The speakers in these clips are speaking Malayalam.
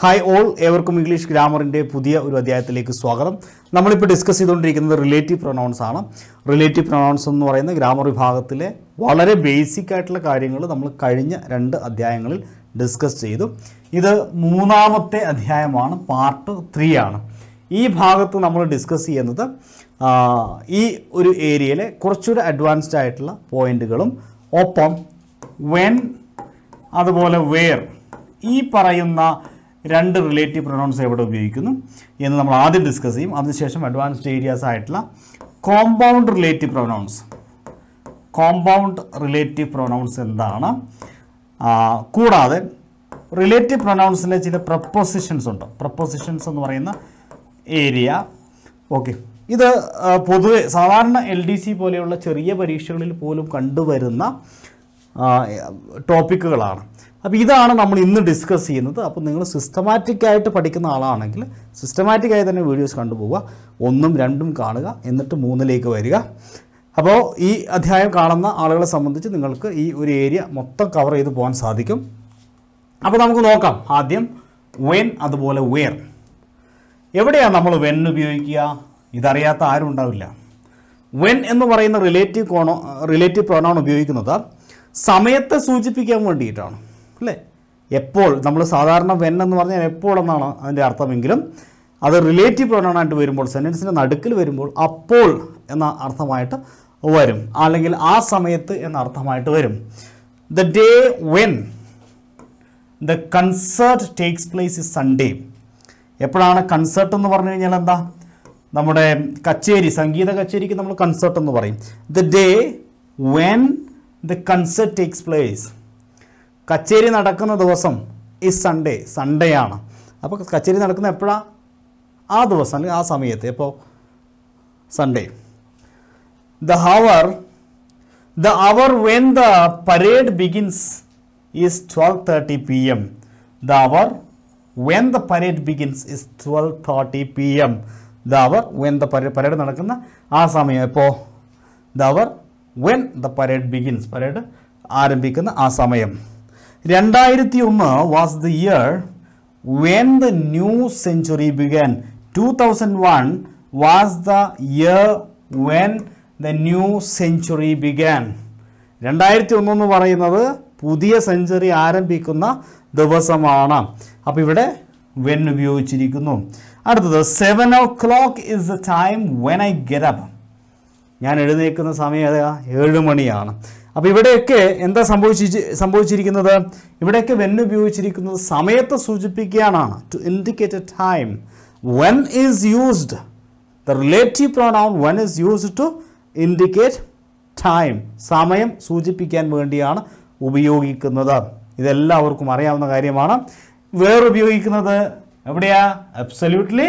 ഹായ് ഓൾ ഏവർക്കും ഇംഗ്ലീഷ് ഗ്രാമറിൻ്റെ പുതിയ ഒരു അധ്യായത്തിലേക്ക് സ്വാഗതം നമ്മളിപ്പോൾ ഡിസ്കസ് ചെയ്തുകൊണ്ടിരിക്കുന്നത് റിലേറ്റീവ് പ്രൊണൗൺസ് ആണ് റിലേറ്റീവ് പ്രൊണൗൺസ് എന്ന് പറയുന്ന ഗ്രാമർ വിഭാഗത്തിലെ വളരെ ബേസിക് ആയിട്ടുള്ള കാര്യങ്ങൾ നമ്മൾ കഴിഞ്ഞ രണ്ട് അധ്യായങ്ങളിൽ ഡിസ്കസ് ചെയ്തു ഇത് മൂന്നാമത്തെ അധ്യായമാണ് പാർട്ട് ത്രീ ആണ് ഈ ഭാഗത്ത് നമ്മൾ ഡിസ്കസ് ചെയ്യുന്നത് ഈ ഒരു ഏരിയയിലെ കുറച്ചുകൂടെ അഡ്വാൻസ്ഡ് ആയിട്ടുള്ള പോയിന്റുകളും ഒപ്പം വെൻ അതുപോലെ വെയർ ഈ പറയുന്ന രണ്ട് റിലേറ്റീവ് പ്രൊണൗൺസ് എവിടെ ഉപയോഗിക്കുന്നു എന്ന് നമ്മൾ ആദ്യം ഡിസ്കസ് ചെയ്യും അതിനുശേഷം അഡ്വാൻസ്ഡ് ഏരിയാസ് ആയിട്ടുള്ള compound relative pronouns compound relative pronouns എന്താണ് കൂടാതെ റിലേറ്റീവ് പ്രൊണൗൺസിൻ്റെ ചില പ്രപ്പോസിഷൻസ് ഉണ്ട് പ്രപ്പോസിഷൻസ് എന്ന് പറയുന്ന ഏരിയ ഓക്കെ ഇത് പൊതുവെ സാധാരണ എൽ ഡി സി പോലെയുള്ള ചെറിയ പരീക്ഷകളിൽ പോലും കണ്ടുവരുന്ന ടോപ്പിക്കുകളാണ് അപ്പോൾ ഇതാണ് നമ്മൾ ഇന്ന് ഡിസ്കസ് ചെയ്യുന്നത് അപ്പോൾ നിങ്ങൾ സിസ്റ്റമാറ്റിക്കായിട്ട് പഠിക്കുന്ന ആളാണെങ്കിൽ സിസ്റ്റമാറ്റിക്കായി തന്നെ വീഡിയോസ് കണ്ടുപോവുക ഒന്നും രണ്ടും കാണുക എന്നിട്ട് മൂന്നിലേക്ക് വരിക അപ്പോൾ ഈ അധ്യായം കാണുന്ന ആളുകളെ സംബന്ധിച്ച് നിങ്ങൾക്ക് ഈ ഒരു ഏരിയ മൊത്തം കവർ ചെയ്ത് പോകാൻ സാധിക്കും അപ്പോൾ നമുക്ക് നോക്കാം ആദ്യം വെൻ അതുപോലെ വെയർ എവിടെയാണ് നമ്മൾ വെൻ ഉപയോഗിക്കുക ഇതറിയാത്ത ആരും ഉണ്ടാവില്ല വെൻ എന്ന് പറയുന്ന റിലേറ്റീവ് കോണോ റിലേറ്റീവ് പ്രോണോൺ ഉപയോഗിക്കുന്നത് സമയത്തെ സൂചിപ്പിക്കാൻ വേണ്ടിയിട്ടാണ് അല്ലേ എപ്പോൾ നമ്മൾ സാധാരണ വെൻ എന്ന് പറഞ്ഞാൽ എപ്പോൾ എന്നാണ് അതിൻ്റെ അർത്ഥമെങ്കിലും അത് റിലേറ്റീവ് പ്രോണായിട്ട് വരുമ്പോൾ സെൻറ്റൻസിൻ്റെ നടുക്കിൽ വരുമ്പോൾ അപ്പോൾ എന്ന അർത്ഥമായിട്ട് വരും അല്ലെങ്കിൽ ആ സമയത്ത് എന്ന അർത്ഥമായിട്ട് വരും the day when the concert takes place is Sunday എപ്പോഴാണ് കൺസേർട്ട് എന്ന് പറഞ്ഞു കഴിഞ്ഞാൽ എന്താ നമ്മുടെ കച്ചേരി സംഗീത കച്ചേരിക്ക് നമ്മൾ കൺസേർട്ട് എന്ന് പറയും the day when the concert takes place കച്ചേരി നടക്കുന്ന ദിവസം ഈ സൺഡേ സൺഡേ ആണ് അപ്പോൾ കച്ചേരി നടക്കുന്ന എപ്പോഴാണ് ആ ദിവസം അല്ലെങ്കിൽ ആ സമയത്ത് ഇപ്പോൾ Sunday the hour the hour when the parade begins is twelve thirty P M the hour when the parade begins is twelve thirty P M the hour when the parade നടക്കുന്ന ആ സമയം ഇപ്പോൾ the hour when the parade begins parade ആരംഭിക്കുന്ന ആ സമയം രണ്ടായിരത്തി ഒന്ന് was the year when the new century began two thousand one was the year when the new century began രണ്ടായിരത്തി ഒന്നെന്ന് പറയുന്നത് പുതിയ സെഞ്ചുറി ആരംഭിക്കുന്ന ദിവസമാണ് അപ്പോൾ ഇവിടെ വെൻ ഉപയോഗിച്ചിരിക്കുന്നു അടുത്തത് seven o'clock is the time when I get up ഞാൻ എഴുന്നേൽക്കുന്ന സമയം ഏഴ് മണിയാണ് അപ്പോൾ ഇവിടെയൊക്കെ എന്താ സംഭവിച്ചി സംഭവിച്ചിരിക്കുന്നത് ഇവിടെയൊക്കെ വെൻ ഉപയോഗിച്ചിരിക്കുന്നത് സമയത്തെ സൂചിപ്പിക്കുകയാണ് to indicate a time when is used the relative pronoun when is used to indicate time സമയം സൂചിപ്പിക്കാൻ വേണ്ടിയാണ് ഉപയോഗിക്കുന്നത് ഇതെല്ലാവർക്കും അറിയാവുന്ന കാര്യമാണ് വേറെ ഉപയോഗിക്കുന്നത് എവിടെയാ absolutely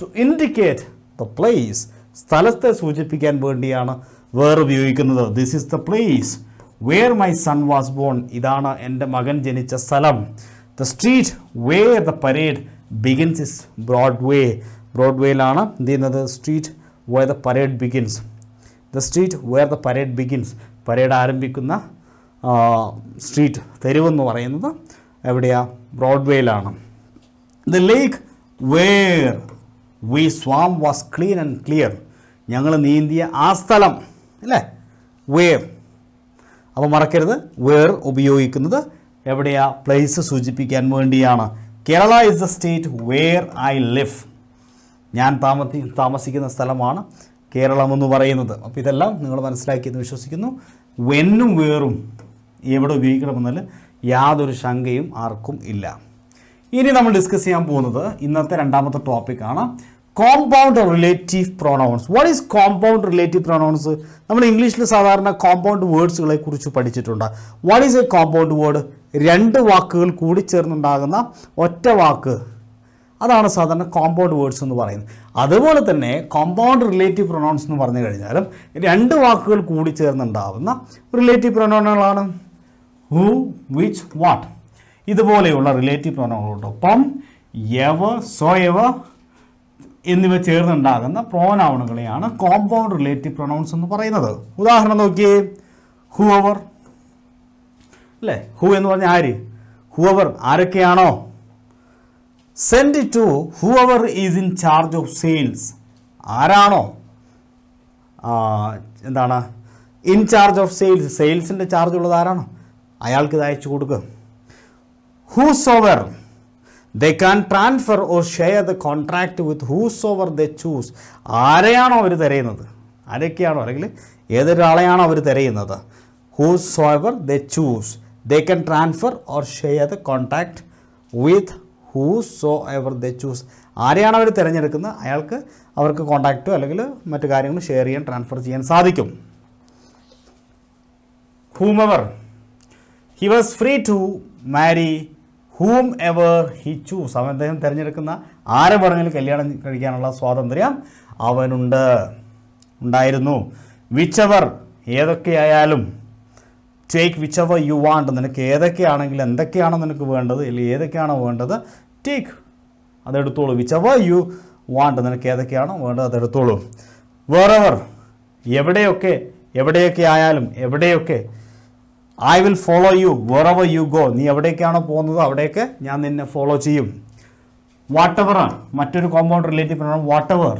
to indicate the place സ്ഥലത്തെ സൂചിപ്പിക്കാൻ വേണ്ടിയാണ് വേർ ഉപയോഗിക്കുന്നത് this is the place where my son was born ഇതാണ് എൻ്റെ മകൻ ജനിച്ച സ്ഥലം the street where the parade begins is Broadway ബ്രോഡ്വേയിലാണ് എന്ത് ചെയ്യുന്നത് street where the parade begins the street where the parade begins parade ആരംഭിക്കുന്ന സ്ട്രീറ്റ് തെരുവെന്ന് പറയുന്നത് എവിടെയാ ബ്രോഡ്വേയിലാണ് the lake where we swam was clean and clear ഞങ്ങൾ നീന്തിയ ആ സ്ഥലം അല്ലേ വേർ അപ്പോൾ മറക്കരുത് വേർ ഉപയോഗിക്കുന്നത് എവിടെയാ പ്ലേസ് സൂചിപ്പിക്കാൻ വേണ്ടിയാണ് Kerala is the state where I live ഞാൻ താമസി താമസിക്കുന്ന സ്ഥലമാണ് കേരളം എന്ന് പറയുന്നത് അപ്പോൾ ഇതെല്ലാം നിങ്ങൾ മനസ്സിലാക്കിയെന്ന് വിശ്വസിക്കുന്നു വെന്നും വേറും എവിടെ ഉപയോഗിക്കണമെന്നാൽ യാതൊരു ശങ്കയും ആർക്കും ഇല്ല ഇനി നമ്മൾ ഡിസ്കസ് ചെയ്യാൻ പോകുന്നത് ഇന്നത്തെ രണ്ടാമത്തെ ടോപ്പിക്കാണ് compound relative pronouns what is compound relative pronouns നമ്മൾ ഇംഗ്ലീഷിൽ സാധാരണ കോമ്പൗണ്ട് വേർഡ്സുകളെ കുറിച്ച് പഠിച്ചിട്ടുണ്ട് what is a compound word രണ്ട് വാക്കുകൾ കൂടി ചേർന്നുണ്ടാകുന്ന ഒറ്റ വാക്ക് അതാണ് സാധാരണ കോമ്പൗണ്ട് വേർഡ്സ് എന്ന് പറയുന്നത് അതുപോലെ തന്നെ കോമ്പൗണ്ട് റിലേറ്റീവ് പ്രൊണൗൺസ് എന്ന് പറഞ്ഞു കഴിഞ്ഞാലും രണ്ട് വാക്കുകൾ കൂടി ചേർന്നുണ്ടാകുന്ന റിലേറ്റീവ് പ്രൊണൗണുകളാണ് ഹു വിച്ച് വാട്ട് ഇതുപോലെയുള്ള റിലേറ്റീവ് പ്രൊനൗണുകളുണ്ട് ഒപ്പം എവ സോ എവ എന്നിവ ചേർന്നുണ്ടാകുന്ന പ്രോനൗണുകളെയാണ് കോമ്പൗണ്ട് റിലേറ്റീവ് പ്രൊണൗൺസ് എന്ന് പറയുന്നത് ഉദാഹരണം നോക്കിയേ ഹുവർ അല്ലേ ഹു എന്ന് പറഞ്ഞാൽ ആര് ഹുവർ ആരൊക്കെയാണോ send to whoever is in charge of sales ആരാണോ എന്താണ് ഇൻ ചാർജ് ഓഫ് സെയിൽസ് സെയിൽസിൻ്റെ ചാർജ് ഉള്ളത് ആരാണോ അയാൾക്ക് ഇത് അയച്ചു കൊടുക്കുക whosoever they can transfer or share the contract with whosoever they choose ആരെയാണോ അവർ തിരയുന്നത് ആരൊക്കെയാണോ അല്ലെങ്കിൽ ഏതൊരാളെയാണോ അവർ തിരയുന്നത് whosoever they choose they can transfer or share the contract with whosoever they choose ആരെയാണ് അവർ തിരഞ്ഞെടുക്കുന്നത് അയാൾക്ക് അവർക്ക് കോൺടാക്റ്റോ അല്ലെങ്കിൽ മറ്റു കാര്യങ്ങൾ ഷെയർ ചെയ്യാൻ ട്രാൻസ്ഫർ ചെയ്യാൻ സാധിക്കും whomever he was free to marry whomever he choose അവൻ അദ്ദേഹം തിരഞ്ഞെടുക്കുന്ന ആരെ വേണമെങ്കിലും കല്യാണം കഴിക്കാനുള്ള സ്വാതന്ത്ര്യം അവനുണ്ട് ഉണ്ടായിരുന്നു വിച്ച് എവർ ഏതൊക്കെയായാലും take whichever you want നിനക്ക് ഏതൊക്കെയാണെങ്കിൽ എന്തൊക്കെയാണോ നിനക്ക് വേണ്ടത് അല്ലെങ്കിൽ ഏതൊക്കെയാണോ വേണ്ടത് ടേക്ക് അതെടുത്തോളൂ വിച്ച് എവർ യു വാണ്ട് നിനക്ക് ഏതൊക്കെയാണോ വേണ്ടത് അതെടുത്തോളൂ വേറെവർ എവിടെയൊക്കെ എവിടെയൊക്കെ ആയാലും എവിടെയൊക്കെ I will follow you wherever you go നീ എവിടേക്കാണോ പോകുന്നത് അവിടേക്ക് ഞാൻ നിന്നെ ഫോളോ ചെയ്യും വാട്ട് എവർ ആണ് മറ്റൊരു കോമ്പൗണ്ട് റിലേറ്റീവ് വാട്ട് എവർ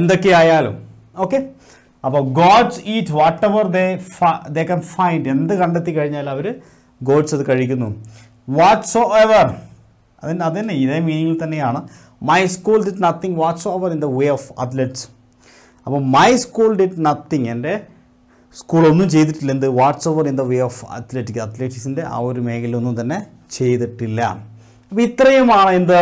എന്തൊക്കെയായാലും ഓക്കെ അപ്പോൾ goats eat whatever they they can find എന്ത് കണ്ടെത്തി കഴിഞ്ഞാൽ അവർ ഗോഡ്സ് അത് കഴിക്കുന്നു വാട്ട് സോ എവർ അതിന് അത് തന്നെ ഇതേ മീനിങ്ങിൽ തന്നെയാണ് my school did nothing whatsoever in the way of athletics അപ്പോൾ മൈ സ്കൂൾ ഡിറ്റ് നത്തിങ് എൻ്റെ സ്കൂളൊന്നും ചെയ്തിട്ടില്ല എന്ത് whatsoever in the way of athletic അത്ലറ്റിക്സിൻ്റെ ആ ഒരു മേഖലയൊന്നും തന്നെ ചെയ്തിട്ടില്ല അപ്പോൾ ഇത്രയുമാണ് എന്ത്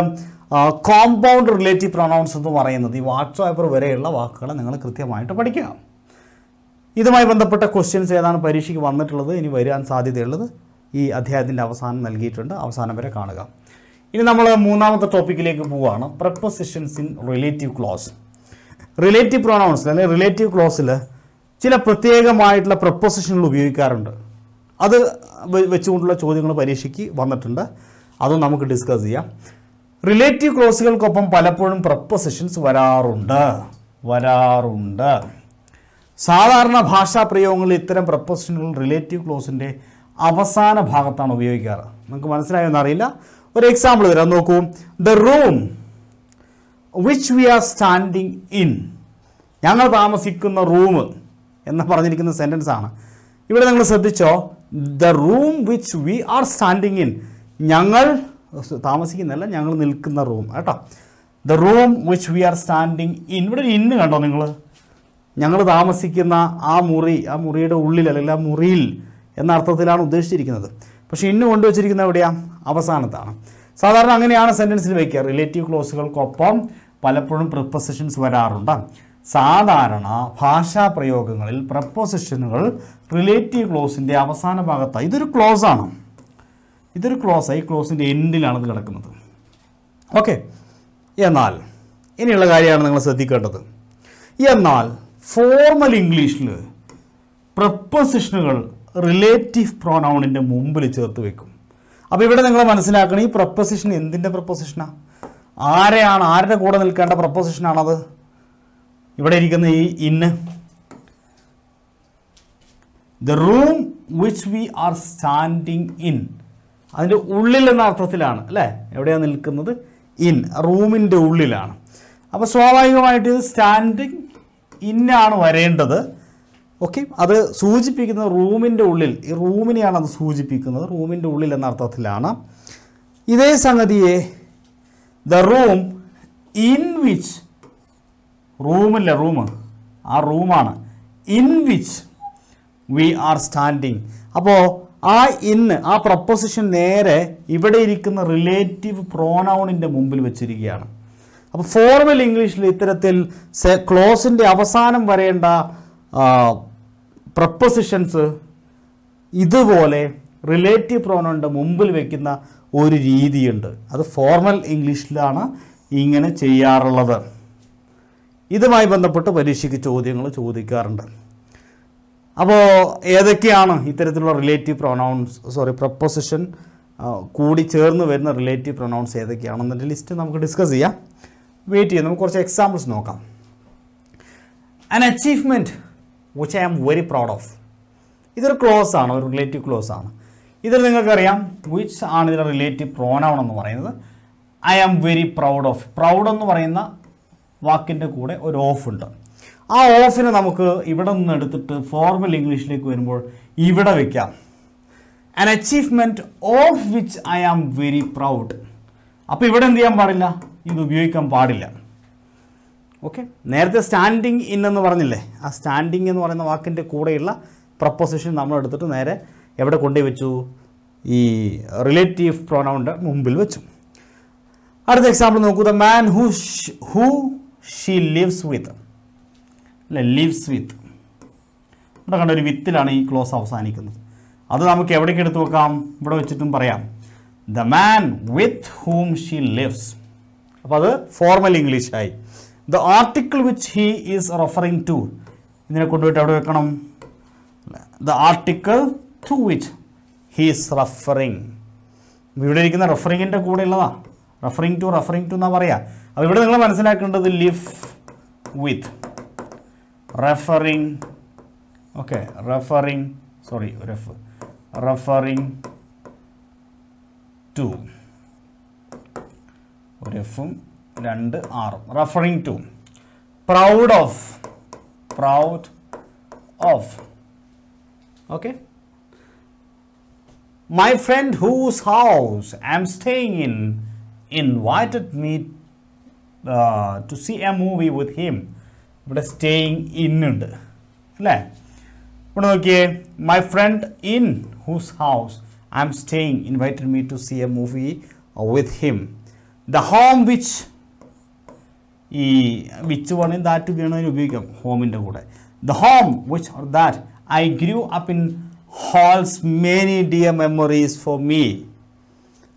കോമ്പൗണ്ട് റിലേറ്റീവ് പ്രൊണൗൺസ് എന്ന് പറയുന്നത് ഈ വാട്സ് ഓവർ വരെയുള്ള വാക്കുകൾ നിങ്ങൾ കൃത്യമായിട്ട് പഠിക്കുക ഇതുമായി ബന്ധപ്പെട്ട ക്വസ്റ്റ്യൻസ് ഏതാണ് പരീക്ഷയ്ക്ക് വന്നിട്ടുള്ളത് ഇനി വരാൻ സാധ്യതയുള്ളത് ഈ അധ്യായത്തിൻ്റെ അവസാനം നൽകിയിട്ടുണ്ട് അവസാനം വരെ കാണുക ഇനി നമ്മൾ മൂന്നാമത്തെ ടോപ്പിക്കിലേക്ക് പോവുകയാണ് prepositions in relative clause relative pronouns അല്ലെങ്കിൽ റിലേറ്റീവ് ക്ലോസിൽ ചില പ്രത്യേകമായിട്ടുള്ള പ്രപ്പൊസിഷനുകൾ ഉപയോഗിക്കാറുണ്ട് അത് വെച്ചുകൊണ്ടുള്ള ചോദ്യങ്ങൾ പരീക്ഷയ്ക്ക് വന്നിട്ടുണ്ട് അതും നമുക്ക് ഡിസ്കസ് ചെയ്യാം റിലേറ്റീവ് ക്ലോസുകൾക്കൊപ്പം പലപ്പോഴും പ്രപ്പൊസിഷൻസ് വരാറുണ്ട് വരാറുണ്ട് സാധാരണ ഭാഷാ പ്രയോഗങ്ങളിൽ ഇത്തരം പ്രപ്പൊസിഷനുകൾ റിലേറ്റീവ് ക്ലോസിൻ്റെ അവസാന ഭാഗത്താണ് ഉപയോഗിക്കാറ് നമുക്ക് മനസ്സിലായെന്നറിയില്ല ഒരു എക്സാമ്പിൾ തരാം നോക്കൂ the room which we are standing in ഞങ്ങൾ താമസിക്കുന്ന റൂം എന്ന് പറഞ്ഞിരിക്കുന്ന സെൻറ്റൻസ് ആണ് ഇവിടെ നിങ്ങൾ ശ്രദ്ധിച്ചോ the room which we are standing in ഞങ്ങൾ താമസിക്കുന്നതല്ല ഞങ്ങൾ നിൽക്കുന്ന റൂം കേട്ടോ the room which we are standing in ഇവിടെ ഒരു ഇന്ന് കണ്ടോ നിങ്ങൾ ഞങ്ങൾ താമസിക്കുന്ന ആ മുറി ആ മുറിയുടെ ഉള്ളിൽ അല്ലെങ്കിൽ ആ മുറിയിൽ എന്ന അർത്ഥത്തിലാണ് ഉദ്ദേശിച്ചിരിക്കുന്നത് പക്ഷേ ഇന്ന് കൊണ്ടുവച്ചിരിക്കുന്നത് എവിടെയാണ് അവസാനത്താണ് സാധാരണ അങ്ങനെയാണ് സെൻറ്റൻസിൽ വയ്ക്കുക റിലേറ്റീവ് ക്ലോസുകൾക്കൊപ്പം പലപ്പോഴും പ്രിപ്പസിഷൻസ് വരാറുണ്ട് സാധാരണ ഭാഷാ പ്രയോഗങ്ങളിൽ പ്രപ്പോസിഷനുകൾ റിലേറ്റീവ് ക്ലോസിൻ്റെ അവസാന ഭാഗത്താണ് ഇതൊരു ക്ലോസ് ആണ് ഇതൊരു ക്ലോസ് ക്ലോസിൻ്റെ എൻഡിലാണ് ഇത് കിടക്കുന്നത് ഓക്കെ എന്നാൽ ഇനിയുള്ള കാര്യമാണ് നിങ്ങൾ ശ്രദ്ധിക്കേണ്ടത് എന്നാൽ ഫോർമൽ ഇംഗ്ലീഷിൽ പ്രപ്പോസിഷനുകൾ റിലേറ്റീവ് പ്രൊനൗണിൻ്റെ മുമ്പിൽ ചേർത്ത് വെക്കും അപ്പോൾ ഇവിടെ നിങ്ങൾ മനസ്സിലാക്കണം ഈ പ്രപ്പോസിഷൻ എന്തിൻ്റെ പ്രപ്പോസിഷനാണ് ആരെയാണ് ആരുടെ കൂടെ നിൽക്കേണ്ട പ്രപ്പോസിഷനാണത് ഇവിടെ ഇരിക്കുന്ന ഈ ഇന്ന് the room which we are standing in അതിൻ്റെ ഉള്ളിൽ എന്ന അർത്ഥത്തിലാണ് അല്ലേ എവിടെയാണ് നിൽക്കുന്നത് ഇൻ റൂമിൻ്റെ ഉള്ളിലാണ് അപ്പോൾ സ്വാഭാവികമായിട്ട് ഇത് സ്റ്റാൻഡിങ് ഇന്നാണ് വരേണ്ടത് ഓക്കെ അത് സൂചിപ്പിക്കുന്ന റൂമിൻ്റെ ഉള്ളിൽ ഈ റൂമിനെയാണ് അത് സൂചിപ്പിക്കുന്നത് റൂമിൻ്റെ ഉള്ളിൽ എന്ന അർത്ഥത്തിലാണ് ഇതേ സംഗതിയെ ദ റൂം ഇൻ വിച്ച് റൂമില്ല റൂം ആ റൂമാണ് in which we are standing അപ്പോൾ ആ ഇന്ന് ആ പ്രപ്പോസിഷൻ നേരെ ഇവിടെ ഇരിക്കുന്ന റിലേറ്റീവ് പ്രോനൗണിൻ്റെ മുമ്പിൽ വെച്ചിരിക്കുകയാണ് അപ്പോൾ ഫോർമൽ ഇംഗ്ലീഷിൽ ഇത്തരത്തിൽ ക്ലോസിൻ്റെ അവസാനം വരേണ്ട പ്രപ്പോസിഷൻസ് ഇതുപോലെ റിലേറ്റീവ് പ്രോനൗണിൻ്റെ മുമ്പിൽ വയ്ക്കുന്ന ഒരു രീതിയുണ്ട് അത് ഫോർമൽ ഇംഗ്ലീഷിലാണ് ഇങ്ങനെ ചെയ്യാറുള്ളത് ഇതുമായി ബന്ധപ്പെട്ട് പരീക്ഷയ്ക്ക് ചോദ്യങ്ങൾ ചോദിക്കാറുണ്ട് അപ്പോൾ ഏതൊക്കെയാണ് ഇത്തരത്തിലുള്ള റിലേറ്റീവ് പ്രൊനൗൺസ് സോറി പ്രപ്പോസിഷൻ കൂടി ചേർന്ന് വരുന്ന റിലേറ്റീവ് പ്രൊനൗൺസ് ഏതൊക്കെയാണെന്നൊരു ലിസ്റ്റ് നമുക്ക് ഡിസ്കസ് ചെയ്യാം വെയിറ്റ് ചെയ്യാം നമുക്ക് കുറച്ച് എക്സാമ്പിൾസ് നോക്കാം an achievement which I am very proud of ഇതൊരു ക്ലോസ് ആണ് ഒരു റിലേറ്റീവ് ക്ലോസ് ആണ് ഇതിൽ നിങ്ങൾക്കറിയാം വിച്ച് ആണ് ഇതിൻ്റെ റിലേറ്റീവ് പ്രോനൗൺ എന്ന് പറയുന്നത് I am very proud of proud എന്ന് പറയുന്ന വാക്കിൻ്റെ കൂടെ ഒരു ഓഫ് ഉണ്ട് ആ ഓഫിനെ നമുക്ക് ഇവിടെ നിന്ന് എടുത്തിട്ട് ഫോർമൽ ഇംഗ്ലീഷിലേക്ക് വരുമ്പോൾ ഇവിടെ വയ്ക്കാം an achievement of which I am very proud അപ്പോൾ ഇവിടെ എന്ത് ചെയ്യാൻ പാടില്ല ഇത് ഉപയോഗിക്കാൻ പാടില്ല ഓക്കെ നേരത്തെ സ്റ്റാൻഡിങ് ഇൻ എന്ന് പറഞ്ഞില്ലേ ആ സ്റ്റാൻഡിങ് എന്ന് പറയുന്ന വാക്കിൻ്റെ കൂടെയുള്ള പ്രപ്പോസിഷൻ നമ്മൾ എടുത്തിട്ട് നേരെ എവിടെ കൊണ്ടുപോയി വെച്ചു ഈ റിലേറ്റീവ് പ്രൊണൗണ്ട് മുമ്പിൽ വെച്ചു അടുത്ത എക്സാമ്പിൾ നോക്കൂ the man who who she lives with അല്ലെ ലിവ്സ് വിത്ത് ഇവിടെ കണ്ട ഒരു വിത്തിലാണ് ഈ ക്ലോസ് അവസാനിക്കുന്നത് അത് നമുക്ക് എവിടേക്ക് എടുത്തു വെക്കാം ഇവിടെ വെച്ചിട്ടും പറയാം the man with whom she lives അപ്പോൾ അത് ഫോർമൽ ഇംഗ്ലീഷായി the article which he is referring to ഇതിനെ കൊണ്ടുപോയിട്ട് എവിടെ വെക്കണം the article to which he's referring ഇവിടെ ഇരിക്കുന്ന റെഫറിങ്ങിൻ്റെ കൂടെ ഉള്ളതാണ് റഫറിങ് ടു റഫറിങ് ടു എന്നാ പറയാ അപ്പൊ ഇവിടെ നിങ്ങൾ മനസ്സിലാക്കേണ്ടത് live with referring okay referring sorry ref referring to ഒരു രണ്ട് ആറും referring to proud of proud of okay my friend whose house I'm staying in invited me uh, to see a movie with him. But staying in. Okay. My friend in whose house I am staying invited me to see a movie with him. The home which which one in that to be another home in the good. The home which or that I grew up in holds many dear memories for me.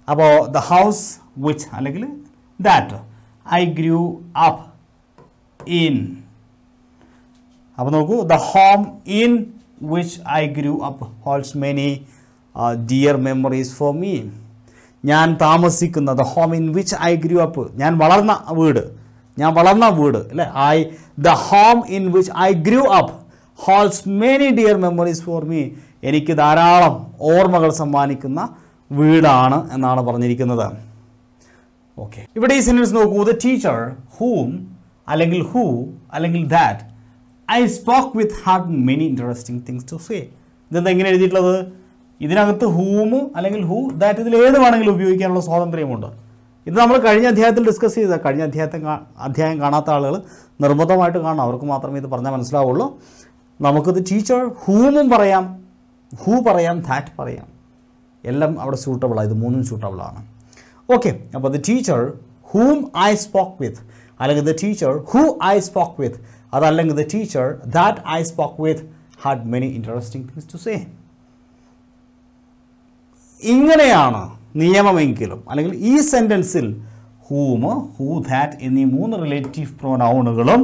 About the house which അല്ലെങ്കിൽ that I grew up in അപ്പോൾ നോക്കൂ the home in which I grew up holds many dear memories for me ഞാൻ താമസിക്കുന്ന the home in which I grew up ഞാൻ വളർന്ന വീട് ഞാൻ വളർന്ന വീട് അല്ലേ I the home in which I grew up holds many dear memories for me എനിക്ക് ധാരാളം ഓർമ്മകൾ സമ്മാനിക്കുന്ന വീടാണ് എന്നാണ് പറഞ്ഞിരിക്കുന്നത് ഓക്കെ ഇവിടെ ഈ സെൻറ്റൻസ് നോക്കൂ ദ ടീച്ചർ ഹൂം അല്ലെങ്കിൽ ഹൂ അല്ലെങ്കിൽ that I spoke with have many interesting things to say ഇതെന്താ എങ്ങനെ എഴുതിയിട്ടുള്ളത് ഇതിനകത്ത് ഹൂമ് അല്ലെങ്കിൽ ഹൂ ദാറ്റ് ഇതിൽ ഏത് വേണമെങ്കിലും ഉപയോഗിക്കാനുള്ള സ്വാതന്ത്ര്യമുണ്ട് ഇത് നമ്മൾ കഴിഞ്ഞ അധ്യായത്തിൽ ഡിസ്കസ് ചെയ്ത കഴിഞ്ഞ അധ്യായത്തിൽ അധ്യായം കാണാത്ത ആളുകൾ നിർബന്ധമായിട്ട് കാണാം അവർക്ക് മാത്രമേ ഇത് പറഞ്ഞാൽ മനസ്സിലാവുള്ളൂ നമുക്കിത് ടീച്ചർ ഹൂമും പറയാം ഹൂ പറയാം ദാറ്റ് പറയാം എല്ലാം അവിടെ സ്യൂട്ടബിളാണ് ഇത് മൂന്നും സ്യൂട്ടബിളാണ് ഓക്കെ അപ്പോൾ the teacher whom I spoke with അല്ലെങ്കിൽ the teacher who I spoke with അതല്ലെങ്കിൽ the teacher that I spoke with had many interesting things to say ഇങ്ങനെയാണ് നിയമമെങ്കിലും അല്ലെങ്കിൽ ഈ സെൻറ്റൻസിൽ ഹൂമ് ഹൂ ദാറ്റ് എന്നീ മൂന്ന് റിലേറ്റീവ് പ്രൊനൗണുകളും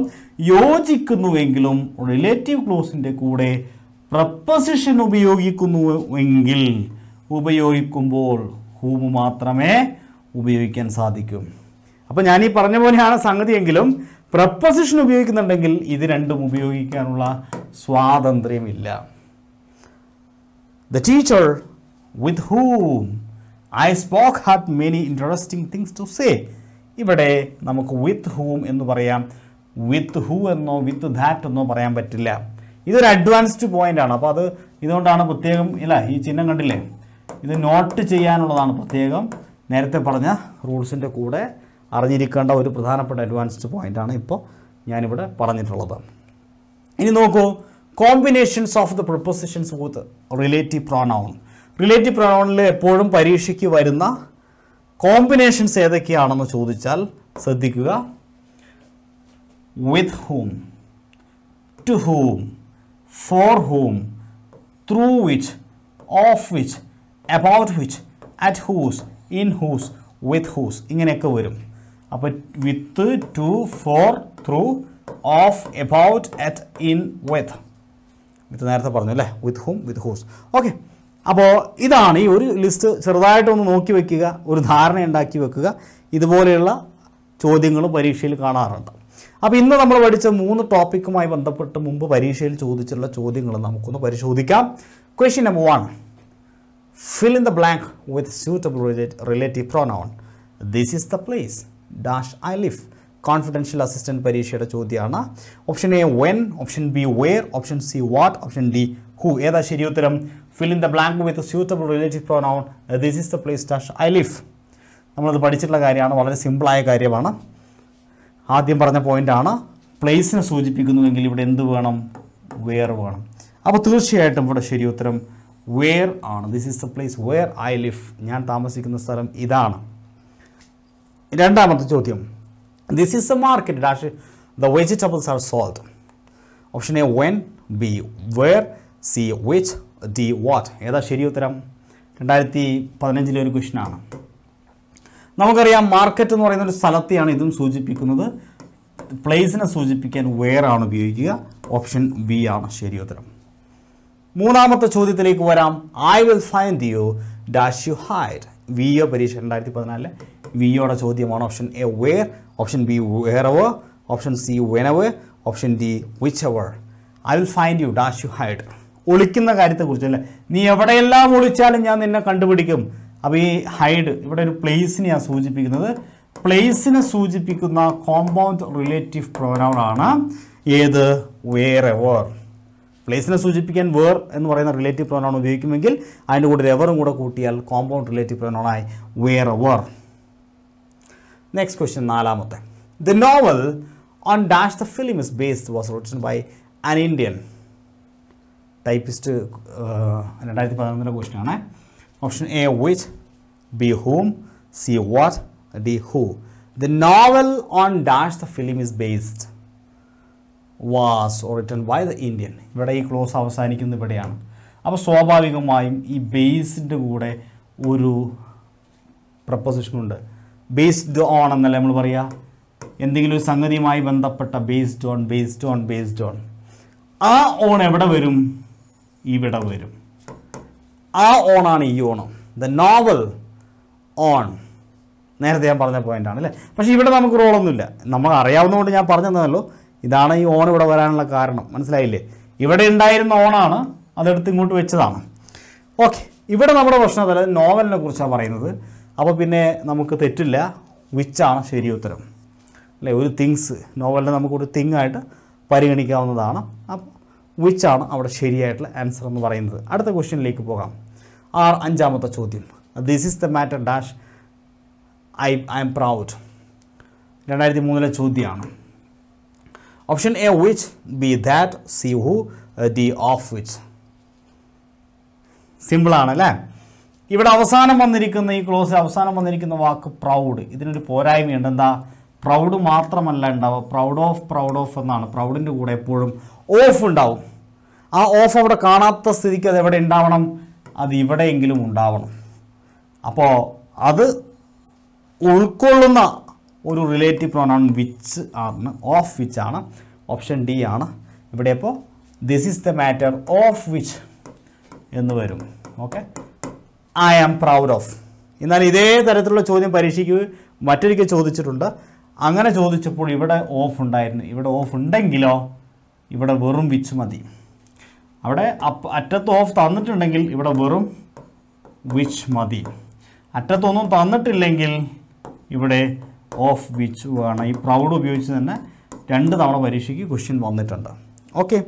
യോജിക്കുന്നുവെങ്കിലും റിലേറ്റീവ് ക്ലോസിൻ്റെ കൂടെ പ്രപ്പസിഷൻ ഉപയോഗിക്കുന്നുവെങ്കിൽ ഉപയോഗിക്കുമ്പോൾ ഹൂമ് മാത്രമേ ഉപയോഗിക്കാൻ സാധിക്കും അപ്പോൾ ഞാൻ ഈ പറഞ്ഞ പോലെയാണ് സംഗതിയെങ്കിലും പ്രപ്പസിഷൻ ഉപയോഗിക്കുന്നുണ്ടെങ്കിൽ ഇത് രണ്ടും ഉപയോഗിക്കാനുള്ള സ്വാതന്ത്ര്യമില്ല the teacher with whom I spoke had many interesting things to say ഇവിടെ നമുക്ക് വിത്ത് ഹൂം എന്ന് പറയാം വിത്ത് ഹൂ എന്നോ വിത്ത് ദാറ്റ് എന്നോ പറയാൻ പറ്റില്ല ഇതൊരു അഡ്വാൻസ്ഡ് പോയിന്റ് ആണ് അപ്പോൾ അത് ഇതുകൊണ്ടാണ് പ്രത്യേകം ഇല്ല ഈ ചിഹ്നം കണ്ടില്ലേ ഇത് നോട്ട് ചെയ്യാനുള്ളതാണ് പ്രത്യേകം നേരത്തെ പറഞ്ഞ റൂൾസിൻ്റെ കൂടെ അറിഞ്ഞിരിക്കേണ്ട ഒരു പ്രധാനപ്പെട്ട അഡ്വാൻസ്ഡ് പോയിൻ്റാണ് ഇപ്പോൾ ഞാനിവിടെ പറഞ്ഞിട്ടുള്ളത് ഇനി നോക്കൂ combinations of the prepositions with relative pronoun relative പ്രോണൗണിൽ എപ്പോഴും പരീക്ഷയ്ക്ക് വരുന്ന കോമ്പിനേഷൻസ് ഏതൊക്കെയാണെന്ന് ചോദിച്ചാൽ ശ്രദ്ധിക്കുക with whom to whom for whom through which of which about which at whose in whose with whose ഇങ്ങനെയൊക്കെ വരും അപ്പോൾ with to for through of about at in with with നേരത്തെ പറഞ്ഞു അല്ലേ വിത്ത് ഹൂം വിത്ത് ഹൂസ് ഓക്കെ അപ്പോൾ ഇതാണ് ഈ ഒരു ലിസ്റ്റ് ചെറുതായിട്ടൊന്ന് നോക്കി വെക്കുക ഒരു ധാരണ ഉണ്ടാക്കി വെക്കുക ഇതുപോലെയുള്ള ചോദ്യങ്ങൾ പരീക്ഷയിൽ കാണാറുണ്ട് അപ്പോൾ ഇന്ന് നമ്മൾ പഠിച്ച മൂന്ന് ടോപ്പിക്കുമായി ബന്ധപ്പെട്ട് മുമ്പ് പരീക്ഷയിൽ ചോദിച്ചിട്ടുള്ള ചോദ്യങ്ങൾ നമുക്കൊന്ന് പരിശോധിക്കാം question number one Fill in the blank with suitable relative pronoun. This is the place. Dash I live. Confidential assistant പരീക്ഷയുടെ ചോദ്യമാണ് option A when option B where option C what option D who ഏതാ ശരി ഉത്തരം fill in the blank with suitable relative pronoun this is the place dash I live നമ്മളത് പഠിച്ചിട്ടുള്ള കാര്യമാണ് വളരെ സിമ്പിളായ കാര്യമാണ് ആദ്യം പറഞ്ഞ പോയിൻ്റാണ് പ്ലേസിനെ സൂചിപ്പിക്കുന്നുവെങ്കിൽ ഇവിടെ എന്ത് വേണം വെയർ വേണം അപ്പോൾ തീർച്ചയായിട്ടും ഇവിടെ ശരി ഉത്തരം വെയർ ആണ് this is the place where I live ഞാൻ താമസിക്കുന്ന സ്ഥലം ഇതാണ് രണ്ടാമത്തെ ചോദ്യം this is a market dash the vegetables are sold option A when B where C which D what ഏതാ ശരി ഉത്തരം രണ്ടായിരത്തി പതിനഞ്ചിലെ ഒരു ക്വസ്റ്റനാണ് നമുക്കറിയാം മാർക്കറ്റ് എന്ന് പറയുന്ന ഒരു സ്ഥലത്തെയാണ് ഇതും സൂചിപ്പിക്കുന്നത് പ്ലേസിനെ സൂചിപ്പിക്കാൻ വെയർ ആണ് ഉപയോഗിക്കുക ഓപ്ഷൻ ബി ആണ് ശരി ഉത്തരം മൂന്നാമത്തെ ചോദ്യത്തിലേക്ക് വരാം I will find you dash you hide V O പരീക്ഷ രണ്ടായിരത്തി പതിനാലില് വി ഒയുടെ ചോദ്യമാണ് option A where option B where option C whenever option D whichever I will find you dash you hide ഒളിക്കുന്ന കാര്യത്തെക്കുറിച്ച് അല്ലേ നീ എവിടെയെല്ലാം ഒളിച്ചാലും ഞാൻ നിന്നെ കണ്ടുപിടിക്കും അപ്പോൾ ഈ ഹൈഡ് ഇവിടെ ഒരു പ്ലേസിനെയാണ് സൂചിപ്പിക്കുന്നത് പ്ലേസിനെ സൂചിപ്പിക്കുന്ന കോമ്പൗണ്ട് റിലേറ്റീവ് പ്രോനൗൺ ആണ് ഏത് വേർ എവർ പ്ലേസിനെ സൂചിപ്പിക്കാൻ വേർ എന്ന് പറയുന്ന റിലേറ്റീവ് പ്രോനാണ് ഉപയോഗിക്കുമെങ്കിൽ അതിൻ്റെ കൂടെ എവറും കൂടെ കൂട്ടിയാൽ കോമ്പൗണ്ട് റിലേറ്റീവ് പ്രോനാണായി വേർ വർ നെക്സ്റ്റ് ക്വസ്റ്റ്യൻ നാലാമത്തെ the novel on dash the film is based was written by an Indian typist രണ്ടായിരത്തി പതിനൊന്നിലെ ക്വസ്റ്റ്യൻ ആണ് option A which B whom C what D who the novel on dash the film is based was written by the Indian ഇവിടെ ഈ ക്ലോസ് അവസാനിക്കുന്ന ഇവിടെയാണ് അപ്പോൾ സ്വാഭാവികമായും ഈ ബേസിൻ്റെ കൂടെ ഒരു പ്രപ്പോസിഷനുണ്ട് ബേസ്ഡ് ഓൺ എന്നല്ല നമ്മൾ പറയുക എന്തെങ്കിലും ഒരു സംഗതിയുമായി ബന്ധപ്പെട്ട based on based on based on ആ ഓൺ എവിടെ വരും ഇവിടെ വരും ആ ഓണാണ് ഈ ഓണം ദ നോവൽ ഓൺ നേരത്തെ ഞാൻ പറഞ്ഞ ആണ് അല്ലേ പക്ഷേ ഇവിടെ നമുക്ക് റോളൊന്നുമില്ല നമ്മൾ അറിയാവുന്നതുകൊണ്ട് ഞാൻ പറഞ്ഞു തന്നല്ലോ ഇതാണ് ഈ ഓൺ ഇവിടെ വരാനുള്ള കാരണം മനസ്സിലായില്ലേ ഇവിടെ ഉണ്ടായിരുന്ന ഓണാണ് അതെടുത്ത് ഇങ്ങോട്ട് വെച്ചതാണ് ഓക്കെ ഇവിടെ നമ്മുടെ പ്രശ്നം അതല്ല നോവലിനെ കുറിച്ചാണ് പറയുന്നത് അപ്പോൾ പിന്നെ നമുക്ക് തെറ്റില്ല വിച്ചാണ് ശരി ഉത്തരം അല്ലേ ഒരു തിങ്സ് നോവലിനെ നമുക്കൊരു തിങ് ആയിട്ട് പരിഗണിക്കാവുന്നതാണ് അപ്പോൾ വിച്ചാണ് അവിടെ ശരിയായിട്ടുള്ള ആൻസർ എന്ന് പറയുന്നത് അടുത്ത ക്വസ്റ്റ്യനിലേക്ക് പോകാം ആർ അഞ്ചാമത്തെ ചോദ്യം this is the matter dash I I'm proud രണ്ടായിരത്തി മൂന്നിലെ ചോദ്യമാണ് Option A which, B that, C who, uh, D of which. സിമ്പിളാണ് അല്ലേ ഇവിടെ അവസാനം വന്നിരിക്കുന്ന ഈ ക്ലോസ് അവസാനം വന്നിരിക്കുന്ന വാക്ക് പ്രൗഡ് ഇതിനൊരു പോരായ്മയുണ്ട് എന്താ പ്രൗഡ് മാത്രമല്ല ഉണ്ടാവുക പ്രൗഡ് ഓഫ് പ്രൗഡ് ഓഫ് എന്നാണ് പ്രൗഡിൻ്റെ കൂടെ എപ്പോഴും ഓഫ് ഉണ്ടാവും ആ ഓഫ് അവിടെ കാണാത്ത സ്ഥിതിക്ക് അത് എവിടെ ഉണ്ടാവണം അത് ഇവിടെയെങ്കിലും ഉണ്ടാവണം അപ്പോൾ അത് ഉൾക്കൊള്ളുന്ന ഒരു റിലേറ്റീവ് പ്രോണൗൺ വിച്ച് ആണ് ഓഫ് വിച്ച് ആണ് ഓപ്ഷൻ ഡി ആണ് ഇവിടെ ഇപ്പോൾ this is the matter of which എന്ന് വരും okay I am proud of എന്നാൽ ഇതേ തരത്തിലുള്ള ചോദ്യം പരീക്ഷയ്ക്ക് മറ്റൊരിക്കൽ ചോദിച്ചിട്ടുണ്ട് അങ്ങനെ ചോദിച്ചപ്പോൾ ഇവിടെ ഓഫ് ഉണ്ടായിരുന്നു ഇവിടെ ഓഫ് ഉണ്ടെങ്കിലോ ഇവിടെ വെറും വിച്ച് മതി അവിടെ അപ്പ് അറ്റത്ത് ഓഫ് തന്നിട്ടുണ്ടെങ്കിൽ ഇവിടെ വെറും വിച്ച് മതി അറ്റത്തൊന്നും തന്നിട്ടില്ലെങ്കിൽ ഇവിടെ ഓഫ് വിച്ച് വേണം ഈ പ്രൗഡ് ഉപയോഗിച്ച് തന്നെ രണ്ട് തവണ പരീക്ഷയ്ക്ക് ക്വസ്റ്റ്യൻ വന്നിട്ടുണ്ട് ഓക്കെ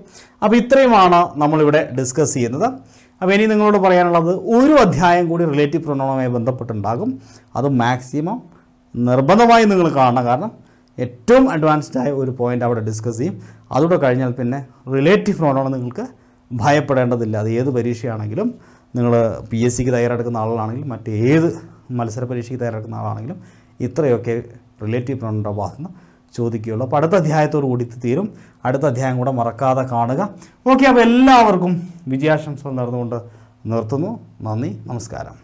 അപ്പോൾ ഇത്രയുമാണ് നമ്മളിവിടെ ഡിസ്കസ് ചെയ്യുന്നത് അപ്പോൾ ഇനി നിങ്ങളോട് പറയാനുള്ളത് ഒരു അധ്യായം കൂടി റിലേറ്റീവ് പ്രണവുമായി ബന്ധപ്പെട്ടുണ്ടാകും അത് മാക്സിമം നിർബന്ധമായി നിങ്ങൾ കാണണം കാരണം ഏറ്റവും അഡ്വാൻസ്ഡ് ആയ ഒരു പോയിൻ്റ് അവിടെ ഡിസ്കസ് ചെയ്യും അതുകൂടെ കഴിഞ്ഞാൽ പിന്നെ റിലേറ്റീവ് പ്രോണോണ് നിങ്ങൾക്ക് ഭയപ്പെടേണ്ടതില്ല അത് ഏത് പരീക്ഷയാണെങ്കിലും നിങ്ങൾ പി എസ് സിക്ക് തയ്യാറെടുക്കുന്ന ആളാണെങ്കിലും മറ്റേത് മത്സര പരീക്ഷയ്ക്ക് തയ്യാറെടുക്കുന്ന ആളാണെങ്കിലും ഇത്രയൊക്കെ റിലേറ്റീവ് പ്രോൺ ഉണ്ടാവുന്ന ചോദിക്കുകയുള്ളൂ അപ്പോൾ അടുത്ത അധ്യായത്തോട് കൂടി തീരും അടുത്ത അധ്യായം കൂടെ മറക്കാതെ കാണുക ഓക്കെ അപ്പോൾ എല്ലാവർക്കും വിജയാശംസകൾ നേർന്നുകൊണ്ട് നിർത്തുന്നു നന്ദി നമസ്കാരം